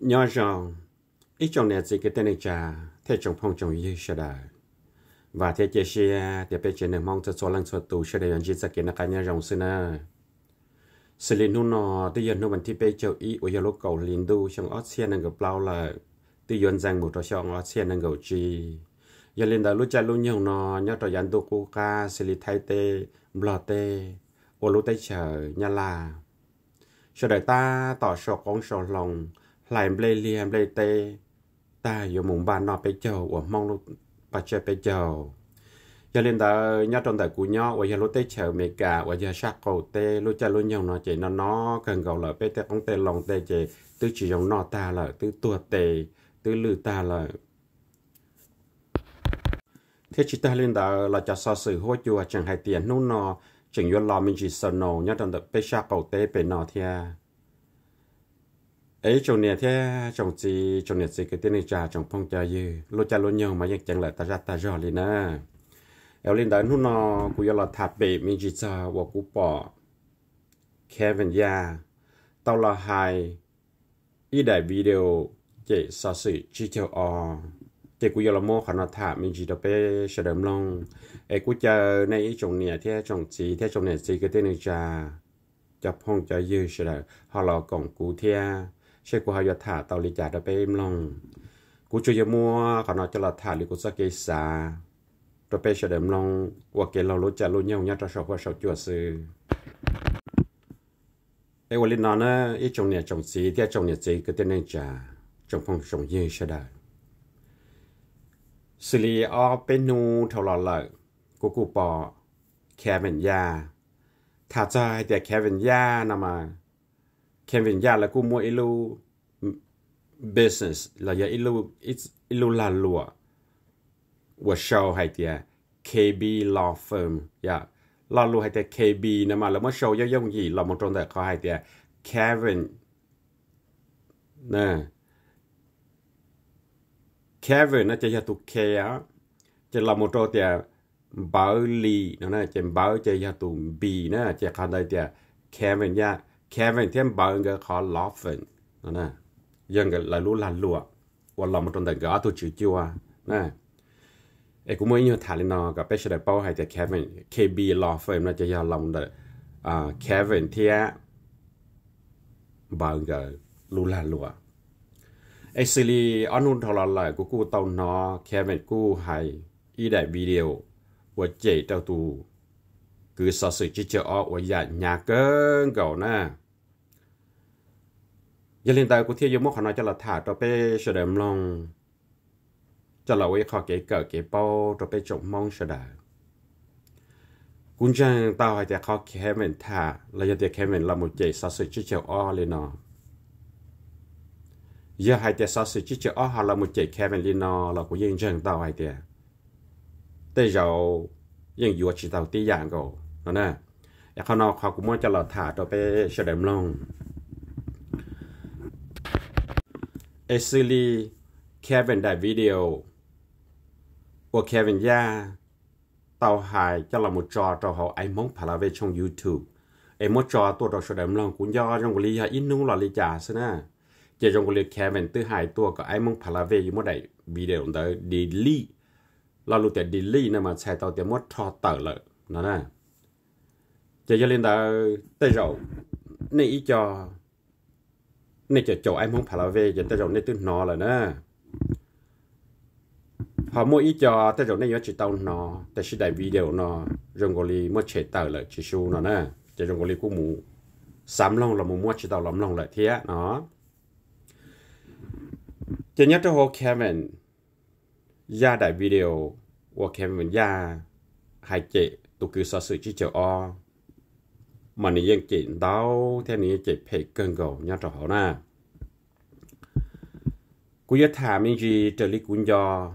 nhỏ rong ít trong nè gì cái tên này trà thế trồng phong trồng y sẽ đà và thế chế xe thì bây giờ mong cho số lần số tù sẽ đại anh chị sẽ kiến là cái nhà rong xin à xử lý nu nọ tôi yên nu mình thì bây giờ y ở giờ cầu liền đu trong ót xe nâng gặp lao là tôi yên rằng một trò trong ót xe nâng gặp chi giờ lên đó lúc cha lúc nhiều nọ nhớ trò yàn đu cô ca xử lý thay tê bờ tê ô lúc tê chờ nhà là sẽ đợi ta tỏ sọ con sọ lòng lại bê lia bê tê ta yêu mùng ba nọ bê chờ ủa mong lúc bà chơi bê chờ giờ lên ta nhớ trong đời của nhớ ủa giờ lúc tê chờ mẹ cả ủa giờ sắc cầu tê lúc cha lúc nhau nó chỉ nó nó cần cầu là bê tê không tê lòng tê chỉ tứ chỉ dòng nọ ta là tứ tua tê tứ lư ta là thế chỉ ta lên đó là cho so sự hỗ chùa chẳng hay tiền nô nọ chẳng yêu lo mình chỉ sợ nổ nhớ trong đời bê sắc cầu tê bê nọ thia ấy trong nè thế trong chị trong nè chị cái tên này trà trong phong trà dư lô cha lô nhau chẳng lại ta ra ta rõ liền á. eo lên đó nút nó cũng là thạp bể mình chỉ cho và cũng bỏ Kevin ya tao là hai ý đại video chị sao sự chi theo o chị cũng là mô khả năng thạp mình chỉ đọc bé sẽ đếm long. ấy cũng chờ này trong nè thế trong chị thế trong nè chị cái tên này trà chập phong trà dư sẽ là họ là cổng cụ theo sẽ của họ giờ tàu lì trả đã bé em lòng cú chơi mua còn nó cho là thả lì của sa cây xà rồi bé sẽ đem lòng qua cái lâu lúa trả lúa nhau nhá cho sầu qua sư em quên nó nữa ít trồng nhà trồng gì thì trồng nhà gì cứ tên nên trả trồng phong trồng gì sẽ đời xử lý thầu lò lợi của cụ bò Kevin Ya thả ra thì Kevin kèm về nhà là cô mua ilu business là giờ ilu ilu là lụa và show hay tiệt à, KB Law Firm yeah. là lụa hay tiệt à, KB nè mà là mất show giao dông gì là một trong đại khó hay tiệt à, Kevin nè Kevin nó chơi là tụ care chơi là một trong tiệt Bali, nó nè chơi Bali, chơi là tụ bì nè chơi khăn đại tiệt Kevin yeah แค v เ n thiên bảo người khó l ó น p h นะ nè dân người là หลานล ụ a ว่ l เราไม่ต r o n g đại gã t ô ว chịu chịu à n เอกูไม่ยืนถ่ายเลยนอกับเป็ะเฉยเป้าให้แต่แคเวนเคบีลอเฟิรน่าจะยาวลำเดอ่าแคเวนเทียบางก็ลูลาลัวไอซิรีอนุนทรลายกูกูเตานอแคเวนกู้ให้อีเดยวิดีโอว่าเจเต้าตู cứ so sự chỉ chờ ở ở nhà nhà cơ gầu nè giờ hiện tại của thiên yêu mốt họ nói cho là thả cho bé sờ đệm lòng cho là quay khó kể cỡ kể bao cho bé trộm mong sờ đà cũng chẳng tao hay cho khó kể mình thả là giờ thì kể mình làm một chế so sự chỉ chờ ở lên nó giờ hay tia sao sự chỉ chờ ở họ là một chế mình lên Lino là của dân chẳng tao hay tia tới rồi dân dùa chỉ tao tí dạng นั่นนะอยากเข้านอกเขากูมั่วจะหลอดถาตัวไปเฉลิมลงเอซิลีแคเวนได้วิดีโอวอวแคเวนยาเตาหายจะหลอมุดจอตัวเขาไอ้มงพลาเวช่องยูทูบไอ้มดจอตัวเราเฉลิมลงกุญยอจงกุลียาอินนุ่งหลอดลิจ่าสะนะเจจงกุลีแคเวนตื้อหายตัวก็ไอ้มงพลาเวยังไมได้วิดีโอเดอดีลี่เราลูแต่ดีลี่นะมาใช้ตัวเตียมดทอเตอร์เลยนั่นแหละ giờ cho lên ta tay rậu nên ý cho nên cho chỗ em không phải là về giờ tay rậu nên tôi nó là nè họ mua ý cho tay rậu nên nhớ chỉ tao nó tại sẽ đại video nó rồng gọi đi mua chế tờ lại chỉ số nó nè chỉ rồng gò li cũng mua sắm lòng là mua mua chỉ tao lắm lòng lại thế nó chỉ nhớ cho hồ Kevin ra đại video của Kevin ra hai chế tụ cứ so sự chỉ chờ o mà nị dân chị đau thế nị chị phải cần cầu nhà trò họ na cú giờ thả mình gì trở lý cũng do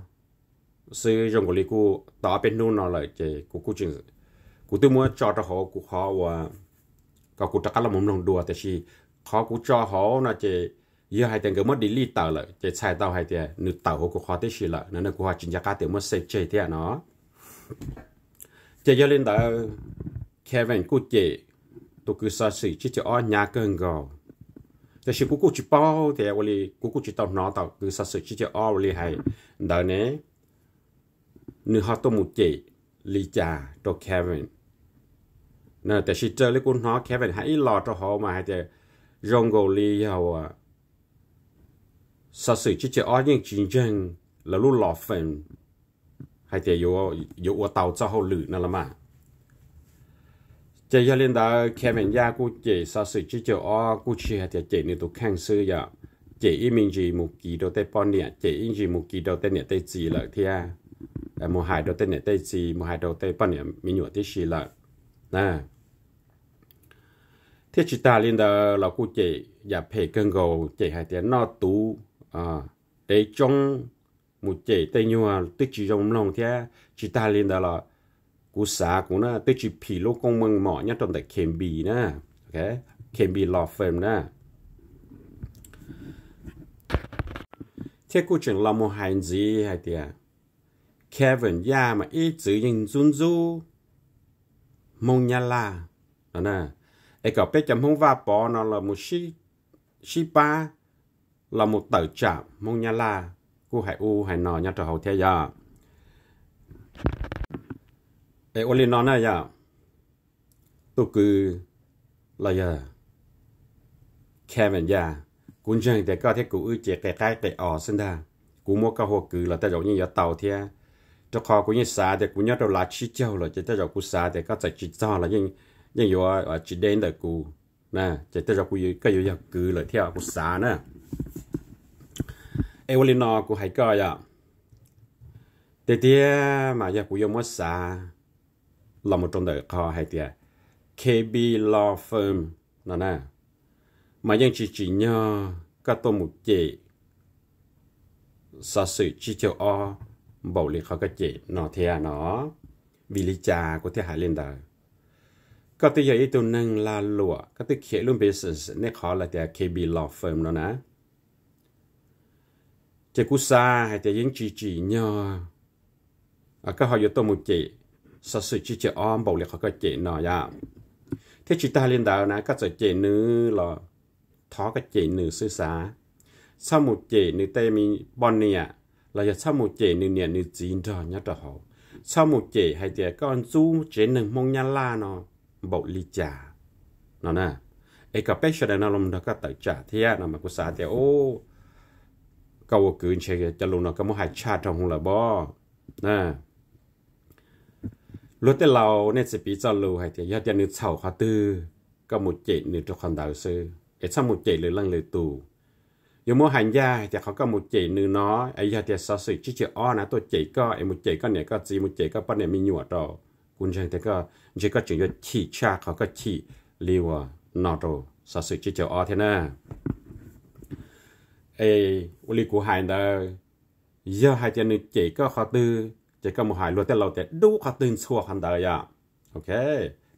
sử dụng của lý cú tỏ bên nu nó lại chị cú cú chừng cú tôi muốn cho trò họ cú họ và có cú chắc là muốn nông đùa thế thì họ cú cho họ là chị giờ hai tiền cái mất đi lý tờ lại chị sai tàu hai tiền nửa tàu họ cú họ thế thì lại nên là cú họ chính giá cả tiền mất sẽ chơi thế à nó chị giờ lên đó Kevin cú chị tôi cứ sợ sự chỉ cho ở nhà cơn gò thế sự cú cú chỉ bao thì ở li cú cú chỉ tao nói tao cứ sợ sĩ chỉ cho ở li hay đỡ nè nữ họ tôi một chị li cha cho Kevin thế lấy Kevin hãy cho cho họ à. họ mà, rong sợ sự những là tàu nè, mà chị cho lên đó khi mình ra cô chị sau sự chỉ cho ó cô chị thì chị nên tụ khang sư giờ chị ý mình gì một kỳ đầu tây bọn nè chị ý gì một kỳ đầu tây nè tây gì là thì à một hai đầu tây nè tây gì một hai đầu tây bọn nè mình nhổ tây gì là nè thế chị ta lên đó là cô chị ya phải cân gầu chị hay thì nó tú à để trong một chị tây nhua tích chỉ trong lòng thế chị ta lên đó là cú xã cú na tới chỉ phi công mừng mỏ nhất trong tại kèm bì ok kèm law firm nè thế cú chừng là một hành gì hay tiệt à? Kevin ya mà ít chữ nhìn run nè ai có biết chấm là một shi shi là một tờ chạm mong cú hãy u hãy nọ nhà trò hậu thế เออวันนี้นอนน่ะยาตัวคืออะไรอ่ะแค่เหมือนยากูจังแต่ก็เท่กูอื้อเจ๊แต่ใกล้แต่ออซึ่งได้กูมัวก็หัวคือเราแต่เราเนี่ยเต่าเทียจะคอกูเนี่ยสาแต่กูเนี่ยเราลาชี้เจ้าเราจะแต่เรากูสาแต่ก็จะชี้เจ้าเรายังยังอยู่อ่ะชี้เด่นแต่กูนะจะแต่เรากูอยู่ก็อยู่อยากคือเลยเที่ยวกูสานะเอวลินอกูให้ก็อ่ะเตี้ยมาอยากกูยังมัวสา là một trong đời khó hay tiệt KB Law Firm nó nè mà dân chỉ chỉ nhờ các tổ mục chị sa sự chi chiều o bảo lý khó các chị nó thea à nó vì lý trà của thế hải lên đời các tiêu giờ ý tôi nâng là lụa các tiêu khía luôn business nên khó là tiệt KB Law Firm nó nè chế cú xa hay tiệt dân chỉ chỉ nhờ à, các họ giờ tổ mục chị sợ sự chỉ chỉ om bầu liệt họ có chế nọ ya thế chỉ ta lên đào này các sợ chế nữ lo, thó cái chế nữ sư xá sau một chế nữ tây mi bon nè là giờ sau một chế nữ nè nữ chín đó nhá đó họ sau một chế hay thì con du chế nữ mong nhá la nó bầu lý trà, nó nè ấy cả bé sẽ nó làm đó các tài trả thế nào mà cô xã thì ô câu cứ chơi cho luôn nó có một cha e trong là bo nè luật tế lâu nên sẽ bị cho lâu hay thì do cho nên sầu hoa tư có một chị nữ trong con đạo sư để sau một chị lửa lăng lửa tù dù mua hành gia thì họ có một chị nữ nó ấy giờ thì sao sự chỉ chỉ o nè tôi chị có ấy một chị có này có gì một chị có bao này mình nhụa đó cũng chẳng thì có chỉ có chuyện cho chỉ cha họ có chỉ liều à, nọ đồ sao sự chỉ chỉ o thế nè ấy uli của hành đó giờ hai chị nữ chị có họ tư จะก็มุหายรัวแต่เราแต่ดูขัดตื่นชัวขันเดียะโอเค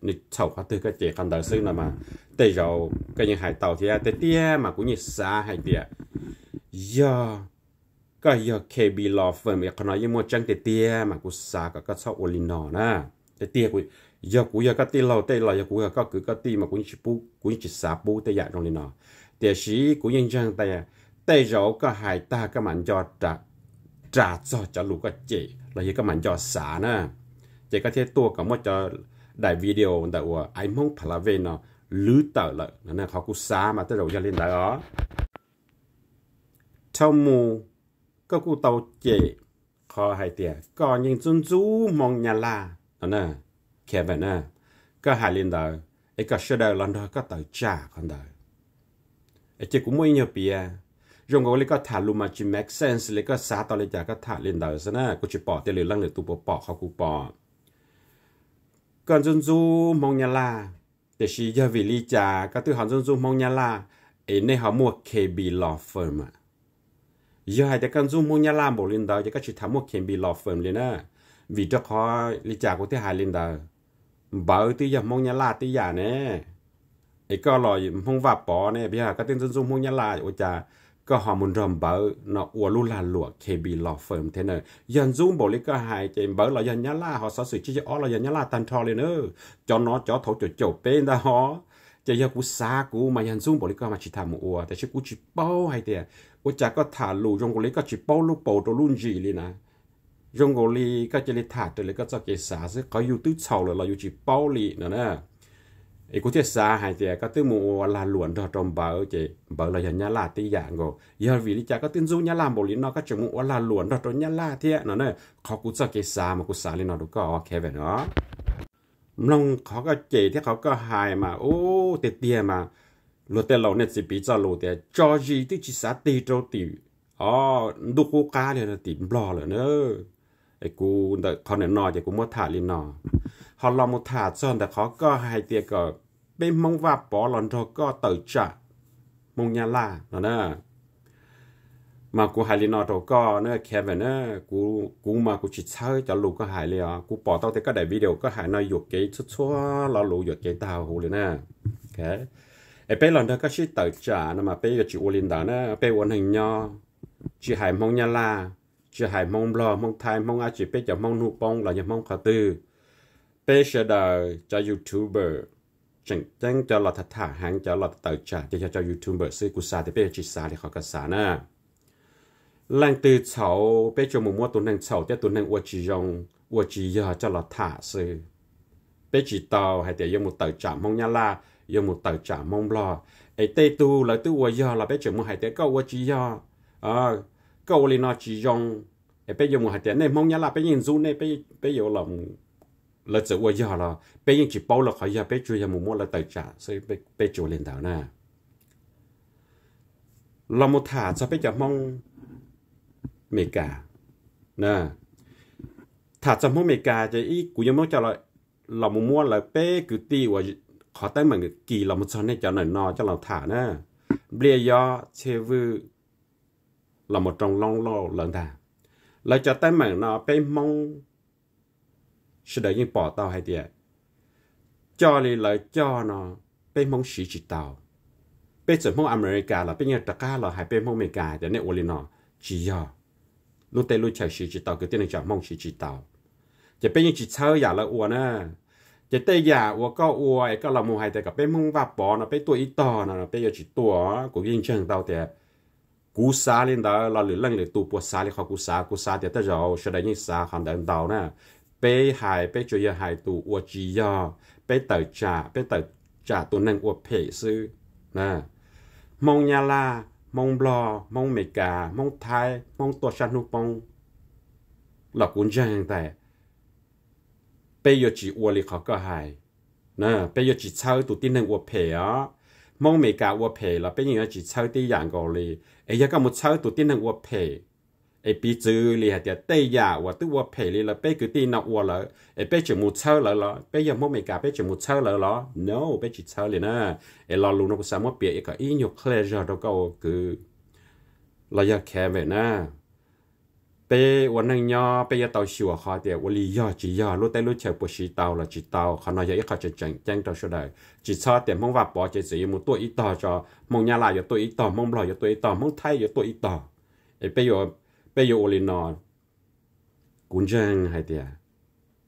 นี่เฉาขัดตื่นก็เจขันเดียซึ่งนะมาแต่เราก็ยังหายเต่าเทียแต่เตี้ยมากูนี่สาหายเตี้ยยาก็ยาเคบีลอเฟิร์มอีกคนน้อยยังมัวจังแต่เตี้ยมากูสาก็ก็ชอบโอลินอนะแต่เตี้ยกูยากูยาก็ตีเราแต่เรายากูยาก็คือก็ตีมากูนี่ชิปูกูนี่จิสาปูแต่ยาตรงลินอแต่ชีกูยังจังแต่แต่เราก็หายตาก็มันยอดจาก trả cho cho lũ các chị là gì các bạn cho xả nè chị thể tua cả một cho đại video đại của ai mong phải là nó lứa tờ lại nên họ cũng xả mà tới đầu ra lên đại đó trong mù các tàu chị họ hay tiệt có những dân chú mong nhà là đó nè kẻ vậy nè các hai lên đại ấy các sơ đời lần đó các tàu trả con đời ấy chị cũng mới nhiều bia rong go le ka thả lu mà chỉ make sense lấy cái sát ta le ja ka tha lên da sa na ku chi bỏ te le lăng le tu po bỏ, kha ku bỏ. kan zun zu mong nya la để xí ya vi li giá, ka thứ han zun zu mong nya la e ne họ mua kb law firm giờ hai cái kan zu mong nya la bỏ lên da ja ka chi tha mua kb law firm lên na vì cho khó lý giá của thứ hai lên đời bảo tí giờ mong nhà la tí giả nè ấy có lòi mong vạp bỏ nè bây giờ các tên dân dung mong nhà la ôi chà ก็หอมุนรอมเบอร์นออวลุลาหลวกเคบีลอเฟิร์มเทเนอร์ยันซูมบลิก็หายเจมเบอร์เรายันยะลาหอสสือชิจะอ๋อเรายันยะลาตันทอเลยเนอร์จอนอจอโถจดจบเป็นดาหอจะยากูซากูมายันซูมบลิก็มาชิทามัวแต่ชิกูชิเป้าให้เตียอุจากก็ถาลูจงกุลิก็ชิเป้าลูกโปตัวรุ่นจีเลยนะจงกุลิก็จะเลยถาดเลยก็จะเกษาซึ่งเขาอยู่ตื้อเฉาเลยเราอยู่ชิเป้าลีนะเนี่ย ý có thể xa hay chị có tư mù là luận đó trong bờ chị bờ là nhà là tí dạng ngô giờ vì đi cha có tin du nhà làm bộ lý nó có chữ mù là luận đó trong nhà là thế nó này khó cũng cho cái xa mà cũng xa lên nó đúng có ok về nó mong khó có chị thế khó có hài mà ô tiệt tiệt mà luật tiền lâu này chỉ bị cho luật tiền cho gì thì chỉ xa tì trâu tì ó đục cô cá này là tì lo rồi nữa ấy cô con này nọ thì cũng mất thả lên nọ họ làm một thả chọn đã khó có hai tia cờ bên mong và bỏ lòn thọ có tờ trả mong nhà là nó nè mà cô hài liền nó thọ có nữa Kevin nữa cô cô mà cô chỉ chơi cho lù có hài liền cô bỏ tao thì có đại video có hài nói dục cái chút xóa lo lù dục cái tao hồ liền nè ok ấy bây lần có chỉ tờ trả mà bây giờ chỉ uốn đó nữa bây uốn nhau chỉ hài mong nhà là chỉ hài mong lo mong thai mong ai chỉ bây giờ mong nụ bông là nhà mong khả tư bê sẽ đời cho youtuber chẳng chẳng cho là thật thả hàng cho là tờ trả cho cho cho youtuber sư của xa thì bê chỉ xa thì khó cả xa nè lần từ sau bây giờ một mua tuần năng sau tiếp tuần năng ua chỉ dùng ua chỉ giờ cho là thả sư Bây chỉ tàu hay để dùng một tờ trả mong nhà la dùng một tờ trả mong lo ấy tê tu là tu ua giờ là bây giờ mua hay để câu ua chỉ giờ à ờ, câu lên nó chỉ dùng ấy Bây giờ một hay để này mong nhà la bê nhìn du này bây bây giờ lòng เราจะว่ายาเราเป็นยังจีเป้าเราขอยาเป็นจุยามุมมองเราติดจ่าซึ่งเป็นเป็นจุเล่นดาวน่าเราโมถาจะเป็นจะมองเมกานะถ้าจะมองเมกาจะอีกูยังมองจะเราเรามุมมองเราเป้กูตีว่าขอแต่เหมือนกี่เราโมชอนในี่ยจะหน่อยนอจะเราถ่าน่าเบียยอเชวูเราโมตรงลองล่องลังตาเราจะแต่เหมือนนอเป้มอง sẽ đợi những bỏ tao hay tiệt cho lì lợi cho nó bên mong sĩ chỉ tàu bên chuẩn mong America là bên nhà đặc ca là hay bên mong Mỹ cả để nên ổn định nó chỉ do lúc tây lúc chạy sĩ chỉ tàu cái tên là chọn mong sĩ chỉ tàu chỉ bên những chỉ chơi giả là ổn à chỉ tây giả ổn có ổn cái là một hai cái bên mong và bỏ nó bên tuổi ít to nó bên giờ chỉ tuổi của dân chân tao tiệt cú xa lên đó là lửa lăng để tụ bùa xa lên khó cú xa cú xa thì ta rồi sau đấy những xa hàng đầu nè 被害被罪业害度我只要被得 trả 被得 trả ตัวนั้น我赔ซื้อนะมองยาลามองบลอมองเมกามองไทยมองตัวชันหุปองหลักกุญแจแต่被有几我里考个害那被有几超度的人我赔啊มองเมกา我赔了被有几超的อย่างก็เลยไอ้ยังก็มุ超度的人我赔 ai bị li hạt tiệt tây giả và tức và phải li là bé cứ tin nọ và là ai bé chỉ một chơi là là bé giờ mỗi cả bé chỉ một chơi là là no bé chỉ chơi liền nè ai lo luôn nó có sao mà biết cái ý nhiều pleasure đâu câu cứ là giờ khen về nè bé วันนึงย่อเป้ยตาวชิวคอเดียววันลีย่อจีย่อรู้แต่รู้เฉยปวดชีเตาละจีเตาขานอยากเขาจะจังแจ้งตัวช่วยจีชอเตียมมองว่าปอจีสีมุตัวอีต่อจอมองยาลายอยู่ตัวอีต่อมองบลอยอยู่ตัวอีต่อมองไทยอยู่ตัวอีต่อไอเป้ย bây giờ lên nọ cũng hay tiệt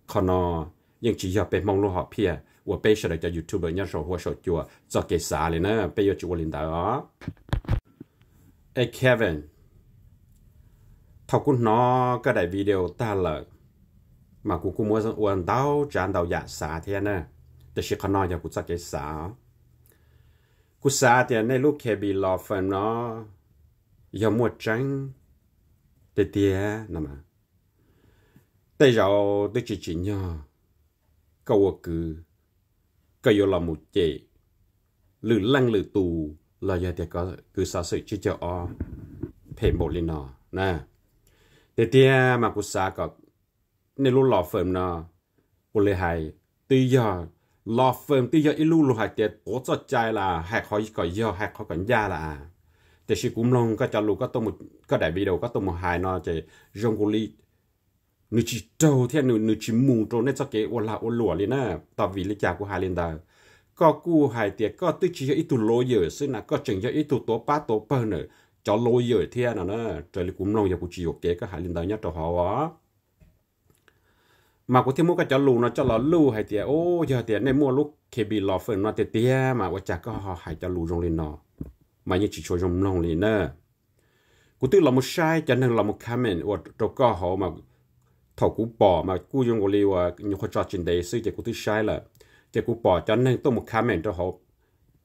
còn nọ nhưng chỉ cho bên mong lo họ pia và bây giờ cho youtuber nhân số hoa số chùa cho cái xã này nè bây giờ chùa lên đó Ê Kevin thọc cũng nó cái đại video ta là mà cũng cũng muốn uốn đau chán đau dạ xã thế nè แต่ชิคานอยากุจักเกษากุษาเตียในลูกเคบีลอฟันเนาะยามวดจัง tê tê nè mà tê rào tê chỉ chỉ nhau câu cứ câu yêu là một chế lử lăng lử tù là giờ thì có cứ xa sự chứ cho o thể bộ lên nọ nè tê tê mà cô xa có nên lúc lò phẩm nọ cô lê hài tuy giờ lò phẩm tuy giờ ít lúc lò hài tê cố cho trai là hạt khỏi có giờ hạt khỏi còn da là à. แต่ชิกุมลงก็จะลูก็ต้องก็ได้วิดีโอก็ต้องมาหายนอจะจงกุลีนึชิโตเทียนนึชิมูโตเนี่ยจะเกอลาอลัวเลยนะตอวิลิจากูหายเลนดาก็กูหายเตียก็ตึชิอีตุโลเยอซึ่งนะก็จึงจะอีตุตัวป้าตัวเปิ้ลเนอจะโลเยอเทียนนะจะลิกุมลงอย่ากูจิโอเกก็หายเลนดาเนี่ยตัวหัวมากูที่มุกก็จะลูนะจะหลอลูหายเตียโอ้ยเตียในมัวลูกเคบีลอเฟินนอเตียมาว่าจากก็หายจะลูตรงเลยนอ mà như chỉ cho dùng lòng liền nữa. cú tư là một sai cho nên là một comment và trâu co họ mà thầu cú bỏ mà cú dùng của liu à, như khó trò chuyện đầy, sư chỉ cú tư sai là chỉ cú bỏ cho nên tôi một comment cho họ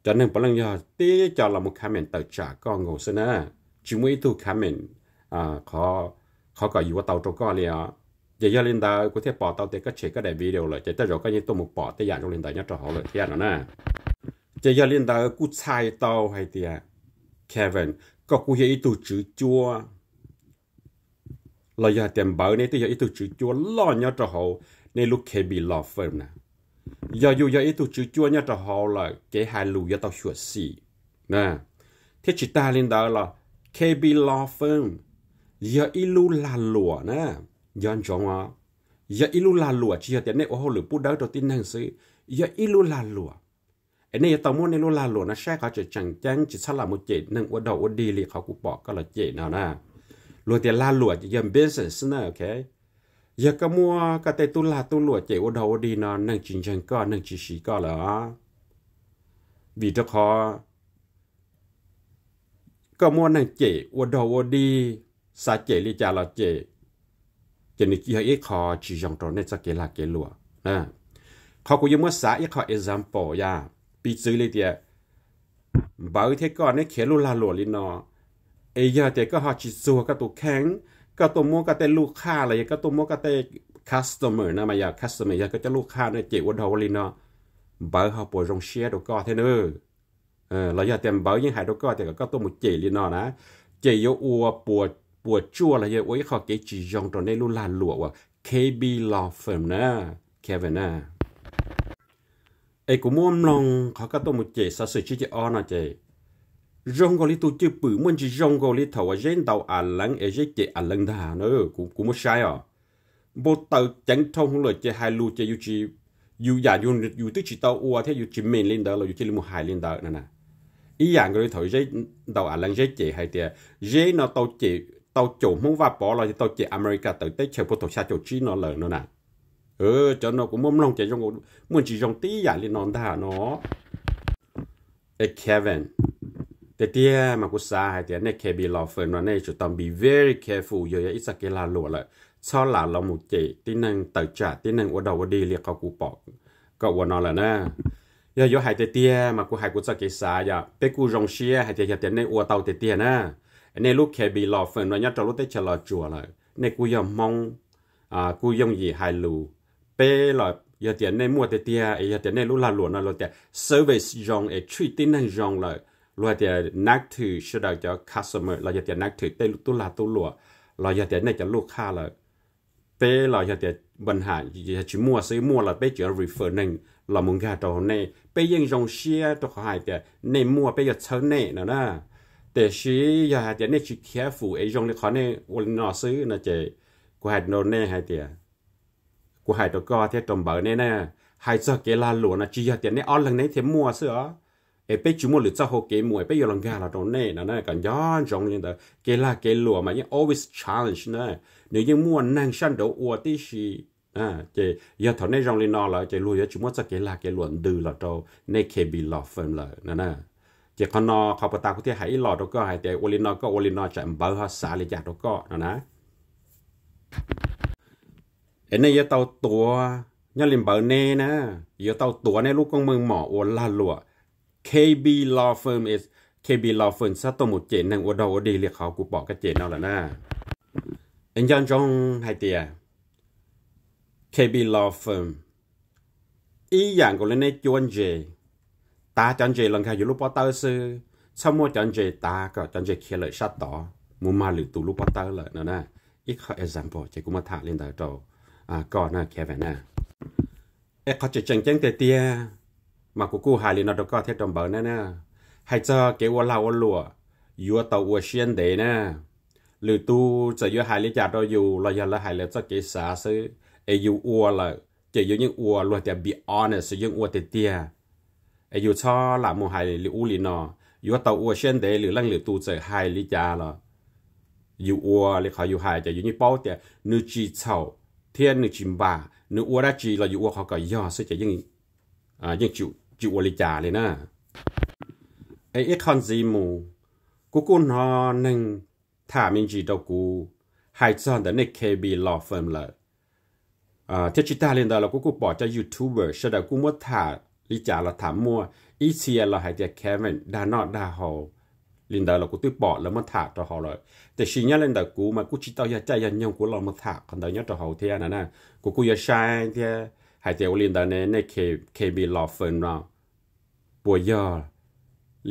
cho nên bảo lần giờ tí cho là một comment tờ trả con ngồi xin nữa. chỉ mỗi thu comment à khó khó gọi gì qua tàu trâu co liền à giờ giờ lên đời có thể bỏ tàu thì các chế các đại video rồi chỉ tới rồi cái những tôi một bỏ tới dạng trong lên đời nhất cho họ rồi thế nào nè giờ giờ lên đời cú sai tàu hay tiền Kevin có cú hiệp ít chữ chua là giờ tiền bảo này tôi giờ ít chữ chua lo nhớ cho hậu nên lúc khi bị lo phèm nè giờ dù giờ ít chữ chua nhớ cho hậu là cái hai lù giờ tao sửa xì nè thế chỉ ta lên đó là khi bị lo phèm giờ ít lù là lùa nè giờ chồng à giờ ít lù là lùa chỉ giờ tiền này ô hậu lửa bút đỡ cho tin năng sĩ, giờ ít lù là lùa ไอ้นี่ตอมุ่นในโุลาหลวนะแช่เขาจะจังแจ้งจิตสลามุจเตหนึ่งอวดดอกอวดดีเลยเขากูบอกก็ละเจนเอานะหลวงเตียลาหลวจะยังเบสเซนเนอร์โอเคอย่ากมัวกบเตตุลาตุลวเจอวดดอกอวดดีนอนหนึ่งจริงจังก็หนึ่งจิชีก็เหรอวีตะคอ ก็มัวหนึ่งเจอวดดอกอวดดีสาเจลิจาราเจจจนึกยงเอคอชิจังตนี้นะเกลาเกลัวนะเขากูยังมัวสาเอคอเอซัมโปยา bị dữ lên tiệt bảo thế còn ấy khé lu la lụa lên nó ấy giờ thì các họ chỉ dù các tổ kháng các tổ mua các tên lu kha là các tổ mua các tên customer nó mà giờ customer giờ các lu kha nó chỉ quan đầu bảo họ bồi rong xe đồ co thế nữa ờ là giờ tiền bảo những hải đồ co thì các tổ một chỉ lên nó nè chỉ yếu ua bùa bùa chua là giờ ấy họ cái chỉ rong trong đây lu la lụa KB Law Firm nè Kevin nè ấy cũng muốn lòng họ cả tôi một chế sa sự chỉ chỉ on à chế rong gọi tôi chưa bự muốn chỉ rong gọi đi thầu à rèn đầu à lăng ấy chế chế à lăng đà nữa cũng cũng muốn sai à bộ tàu chẳng thông lời chế hai lu chế yêu chi yêu giả yêu yêu tức chỉ tàu ua thế yêu chỉ mình lên đó là yêu chỉ lên hai lên đó nè nè ý dạng à, người thổi rèn đầu à lăng rèn chế hai tiệt rèn nó tàu chế tàu chủ muốn vào bỏ là tàu chế America tới tới chơi bộ tàu xa chủ chi nó lời nữa nè ờ cho nó cũng mông lòng chạy trong ngủ muốn chỉ trong tí giả lên nón thả nó ê Kevin thế tia à, mà cô xa hay thế à, này Kevin lo phần nó này be very careful giờ ít sao cái lụa lại cho là lo một chị tin năng tự trả tin năng ở đầu ở đi liệt cậu cụ bỏ cậu của nó là nè giờ giờ hai thế tia à, mà cô hai cô sao cái xa giờ bé cô rong xia hay thế giờ thế này ở tàu thế tia nè này lúc Kevin lo phần nó nhớ trong lúc tới chờ lo này cô giờ mong cô dùng gì hai lù ปหลอยาเตียนในมัวเตียเอยาเตียนในรูหลาหลวนเราเตีย service young เอทรีตินั่งยองเลยเรูเตียนักถือชดาจะคัสเตอร์เราอยาเตีนักถือเตลุตุลาตุลัวเราอยาเตียนในจะลูกค้าเลยเปเราอยาเตียบัญหาอยากชิมัวซื้อมัวเราไปเจอ refer หนึ่งเราเมึงแกตัวในไปยังยองเชียตัวหายเตียนในมัวไปยาเชิญเน่น่ะแต่ชี้อยากจะเนี่ยชี้แค่ฝูไอยองเลยเขาในวันนอซื้อนะเจ้กูหัดโดนเนหายเตีย của hai đầu co thì trồng bờ nên nè hai giờ cái là lúa nó chỉ giờ tiền này ăn lần này thì mua sữa ấy bây chúng mua lựa chọn hồ cái mua bây giờ lần gà là trồng này nó này còn gió rộng như thế cái là cái lúa mà như always challenge nè nếu như mua năng sản đồ uo thì gì à chị giờ thằng này rong lên nó là chị lùi giờ chúng mua cho cái là cái luận đừ là trâu này kề bị lọt phần là nè nè chị con nó họ bắt tao có thể hãy lọt đâu có hãy để ô lên nó có ô lên nó chạy bờ họ xả lại chặt đâu có nè nè เห็นในยาเตาตัวย่าลิมเบอร์เน่นะยาเตาตัวในลูกของมึงหมออวนลาลัว KB Law Firm is KB Law Firm ซะตัวหมดเจนนังอวดอวดีเรียกเขากูบอกก็เจนเอาละนะ เอ็นยอนจงไฮเตีย KB Law Firm อีอย่างก็เลยในจวนเจตาจันเจลังคาอยู่ลูกปอเตอร์ซื้อชั่วโมงจันเจตาก็จันเจเคียเลยชัดต่อมูมาหรือตูลูกปอเตอร์เลยนะนะอีกข้อ example เจกูมาถามเรียนแต่โตก็อนนาแคบนะเอ๊ะเขาจะจังจังเตี้ยมากูกู่หาลีนอตก็เทตอมเบิร์นนะให้เจะเกวัวเราลัวยัวตัวเชียนเดนะ หรือตูจะยัวหาลีจ่าเราอยู่ เรายันละหายเลยวจะเกสาซื้อเออยู่อัวเลยจะยัวยังอัวลัวแต่บีออนเนสยังอัวเตี้ยเออยู่ชอหลามหายลีอูลีนอยัวตัวเชียนเด หรือลังหรือตูจะหายลีจ่าละอยู่อัวหรือเขาอยู่หายจะอยู่นี่เป้าแต่หนูจีเฉา thiên nữ chim bà nữ uo ra chỉ là dụ họ cả do sẽ chỉ những à những chịu chịu uo lì trả lên na ấy ít hơn gì mù cú cún họ nên thả mình gì đâu cú hai chọn đến nick kb law firm là à thiết chi ta lên đó là cú cú bỏ cho youtuber sau đó cú muốn thả lì trả là thả mua ít xia là hai tiệt kevin đã nọ đã hồ linh đạo là của tôi bỏ là mất thả cho họ rồi แต่สิ่งนี้เลยแต่กูมากูจิตเอาใจยันยังกูลองมาถักคนเดียวจะเขาเทียนะนะกูกูจะใช้เทียหายใจวันเดียวเนี่ยในเคเคบีลอเฟินเราป่วยยา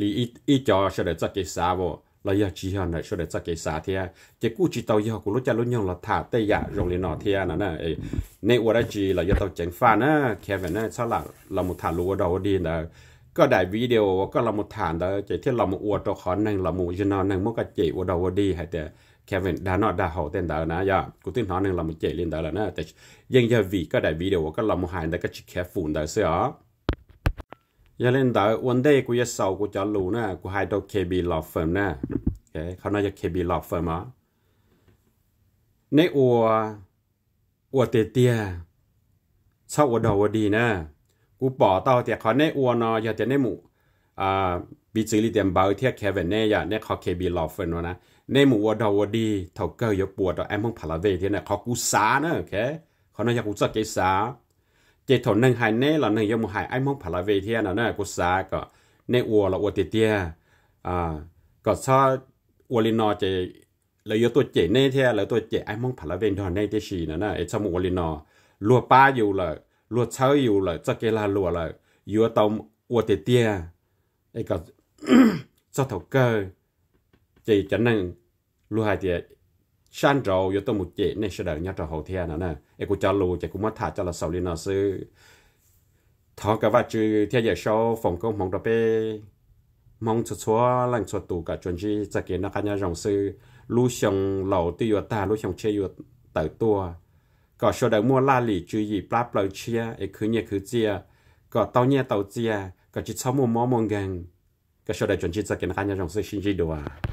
ลีอีอีจอเสด็จจักรสาวเราอยากจีฮันเลยเสด็จจักรสาเทียจะกูจิตเอายากูรู้จักรู้ยังเราถักแต่อยากโรงเรียนนอเทียนะนะเอในวันจีเราอยากเอาเจงฟ้านะแค่แบบนั้นสลักเราหมดถักรู้ว่าเราดีนะก็ได้วิดีโอก็เรามุฐานแต่เจที่เรามุอวดตัวขอนึงเรามุยนอนึงมันก็เจอวดาวดีให้แต่แคเวนดานอดาเขาเต้นดาวนะยากูตื่นหอนึงเรามุเจลินดาวแล้วนะแต่ยังจะวีก็ได้วิดีโอก็เรามุหายแต่ก็ชิแคฟูนได้เสียยาเล่นดาววันเดย์กูจะเศร้ากูจะรู้นะ กูหายตัวเคบีหลอกเฟิร์มนะเขาน่าจะเคบีหลอกเฟิร์มอ่ะในอัวอัวเตียเตียเศร้าอวดาวดีนะอุปอเต่าเตียขอเนอวนอยาเตียนหมู่อ่าบีซีลีเตียมเบาเทียแคเวนเน่ยาเนี่ยเขาเคบีลอฟเฟนวะนะ ในหมู่ววดาวดีเท่าเกยปวดต่อแอมพงพลาเวเทียเนี่ยเขากูสาเนอะแคเขาเนี่ยกูจะเกสาเจถนหนึ่งหายเน่เราหนึ่งยมหายไอ้มงพลาเวเทียนะเนี่ยกูสาก็ในอวเราอววเตี้เตียอ่าก็ชอบอวลินอเจเลยยตัวเจเน่เทียเลาตัวเจไอ้มงพลาเวนดอนเน่เตชีนะเนี่ยไอ้สมูอวลินอรัวป้าอยู่เลย lúa cháu yêu lại chắc cái là lúa lại yêu tông ua tê tia ấy cả cho thầu cơ chỉ cho nên lúa hai tia san trầu yêu tông một chị nên sẽ đợi nhau trầu hậu thiên nữa nè ấy cũng cho lúa chạy cũng mất thả cho là sau liên nó sư thọ cái vật chữ theo giờ sau phòng công mong đó bé mong cho chúa lành cho tù cả chuẩn chi chắc cái nó khá nhà dòng sư lúa xong lẩu tiêu ta lúa xong chê yêu tự tua có số đợt mua la lì chú ý bắp bla chia ấy cứ nhẹ cứ chia có tàu nhẹ tàu chia có chỉ sáu mua mỏ mong gang có số đợt chuẩn chỉ cho kiến nhà trong sự sinh chi đó à